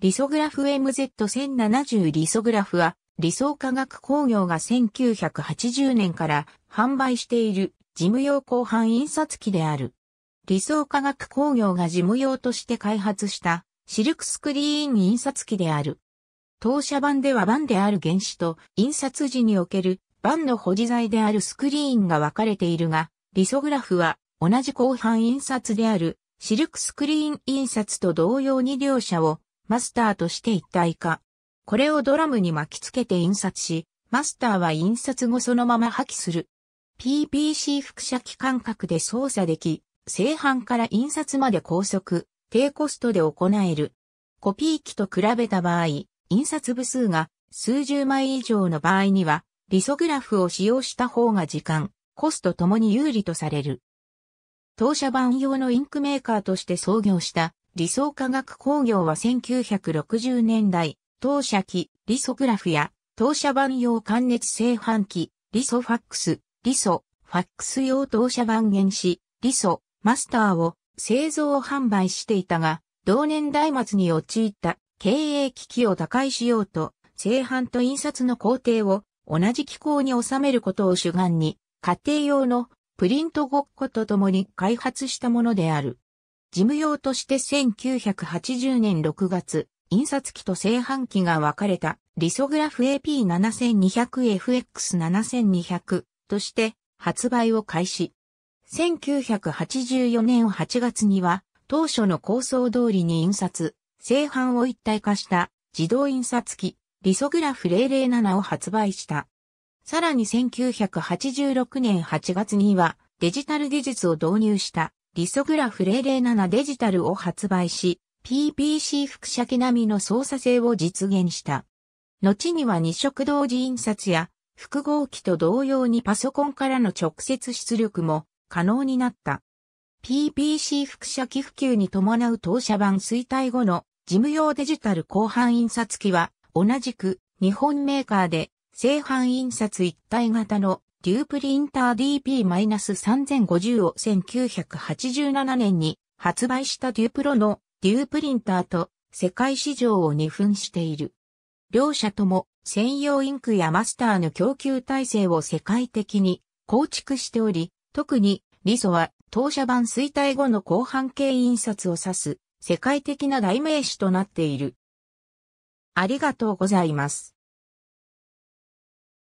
リソグラフ MZ1070 リソグラフは、理想化学工業が1980年から販売している事務用広範印刷機である。理想化学工業が事務用として開発したシルクスクリーン印刷機である。当社版では版である原子と印刷時における版の保持材であるスクリーンが分かれているが、リソグラフは同じ広範印刷であるシルクスクリーン印刷と同様に両者をマスターとして一体化。これをドラムに巻きつけて印刷し、マスターは印刷後そのまま破棄する。PPC 複写機感覚で操作でき、製版から印刷まで高速、低コストで行える。コピー機と比べた場合、印刷部数が数十枚以上の場合には、リソグラフを使用した方が時間、コストともに有利とされる。当社版用のインクメーカーとして創業した理想化学工業は1960年代、当社機、リソグラフや、当社版用関熱製版機、リソファックス、リソ、ファックス用当社版原子、リソ、マスターを製造販売していたが、同年代末に陥った経営危機を打開しようと、製飯と印刷の工程を同じ機構に収めることを主眼に、家庭用のプリントごっことともに開発したものである。事務用として1980年6月、印刷機と製版機が分かれたリソグラフ AP7200FX7200 として発売を開始。1984年8月には当初の構想通りに印刷、製版を一体化した自動印刷機リソグラフ007を発売した。さらに1986年8月にはデジタル技術を導入したリソグラフ007デジタルを発売し、PPC 複写機並みの操作性を実現した。後には二色同時印刷や複合機と同様にパソコンからの直接出力も可能になった。PPC 複写機普及に伴う当社版衰退後の事務用デジタル広範印刷機は同じく日本メーカーで正版印刷一体型のデュープリンター DP-3050 を1987年に発売したデュープロのデュープリンターと世界市場を二分している。両社とも専用インクやマスターの供給体制を世界的に構築しており、特にリソは当社版衰退後の後半系印刷を指す世界的な代名詞となっている。ありがとうございます。